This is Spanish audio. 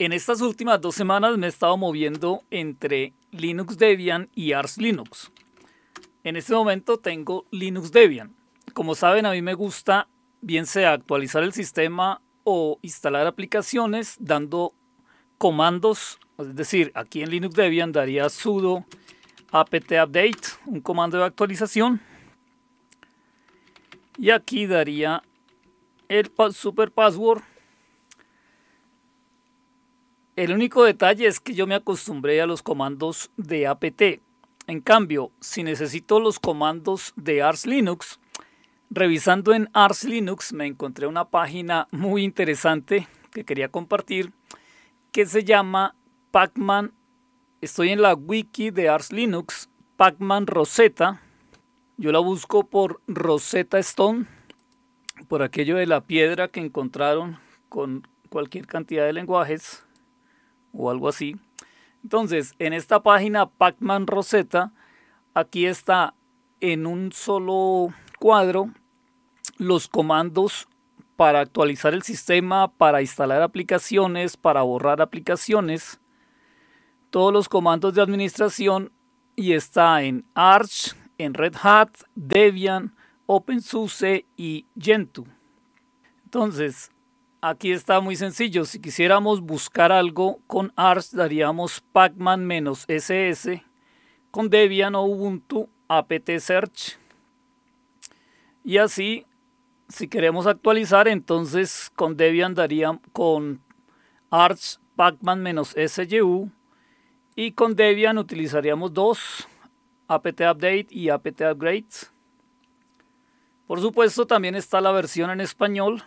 En estas últimas dos semanas me he estado moviendo entre Linux Debian y Ars Linux. En este momento tengo Linux Debian. Como saben, a mí me gusta bien sea actualizar el sistema o instalar aplicaciones dando comandos, es decir, aquí en Linux Debian daría sudo apt update, un comando de actualización. Y aquí daría el super password el único detalle es que yo me acostumbré a los comandos de apt. En cambio, si necesito los comandos de Ars Linux, revisando en Ars Linux me encontré una página muy interesante que quería compartir que se llama Pacman. Estoy en la wiki de Ars Linux, Pacman Rosetta. Yo la busco por Rosetta Stone, por aquello de la piedra que encontraron con cualquier cantidad de lenguajes o algo así. Entonces, en esta página Pacman Rosetta, aquí está en un solo cuadro los comandos para actualizar el sistema, para instalar aplicaciones, para borrar aplicaciones, todos los comandos de administración y está en Arch, en Red Hat, Debian, OpenSUSE y Gentoo. Entonces, Aquí está muy sencillo. Si quisiéramos buscar algo con Arch, daríamos pacman -ss. Con Debian o Ubuntu, apt search. Y así, si queremos actualizar, entonces con Debian daríamos con Arch pacman-sgu. Y con Debian utilizaríamos dos, apt update y apt upgrade. Por supuesto, también está la versión en español